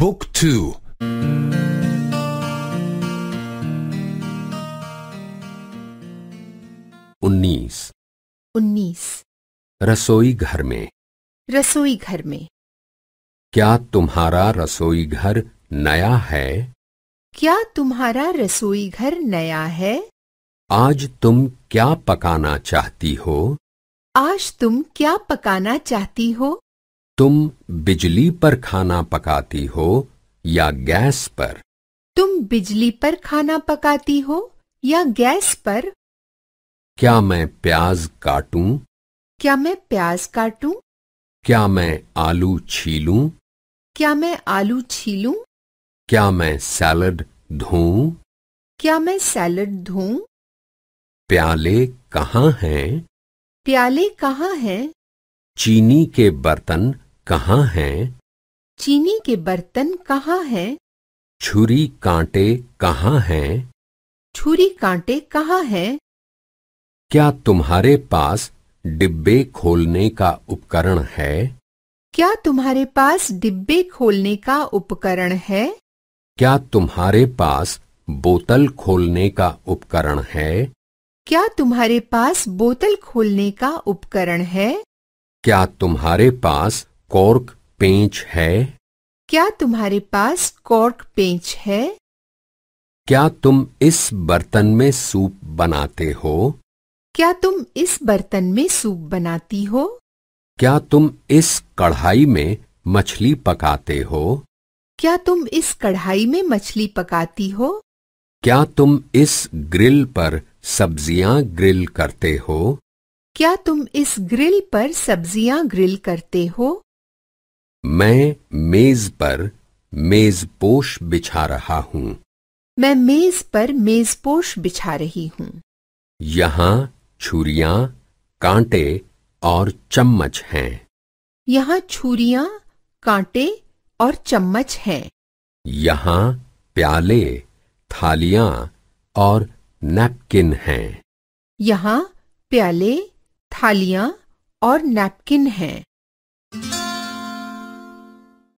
Book 2 उन्नीस उन्नीस रसोई घर में रसोई घर में क्या तुम्हारा रसोई घर नया है क्या तुम्हारा रसोई घर नया है आज तुम क्या पकाना चाहती हो आज तुम क्या पकाना चाहती हो तुम बिजली पर खाना पकाती हो या गैस पर तुम बिजली पर खाना पकाती हो या गैस पर क्या मैं प्याज काटूं? क्या मैं प्याज काटूं? क्या मैं आलू छीलूं? क्या मैं आलू छीलूं? क्या मैं सैलड धोऊं? क्या मैं सैलड धोऊं? प्याले कहाँ हैं? प्याले कहाँ हैं? चीनी के बर्तन कहाँ हैं? चीनी के बर्तन कहाँ हैं? छुरी कांटे कहाँ हैं? छुरी कांटे कहाँ हैं? क्या तुम्हारे पास डिब्बे खोलने का उपकरण है क्या तुम्हारे पास डिब्बे खोलने का उपकरण है क्या तुम्हारे पास बोतल खोलने का उपकरण है क्या तुम्हारे पास बोतल खोलने का उपकरण है क्या तुम्हारे पास कॉर्क पेंच है क्या तुम्हारे पास कॉर्क पेंच है क्या तुम इस बर्तन में सूप बनाते हो क्या तुम इस बर्तन में सूप बनाती हो क्या तुम इस कढ़ाई में मछली पकाते हो क्या तुम इस कढ़ाई में मछली पकाती हो क्या तुम इस ग्रिल पर सब्जियां ग्रिल करते हो क्या तुम इस ग्रिल पर सब्जियां ग्रिल करते हो मैं मेज पर मेजपोश बिछा रहा हूँ मैं मेज पर मेजपोश बिछा रही हूँ यहाँ छुरिया कांटे और चम्मच हैं यहाँ छुरिया कांटे और चम्मच हैं यहाँ प्याले थालियाँ और नैपकिन हैं यहाँ प्याले थालियाँ और नैपकिन हैं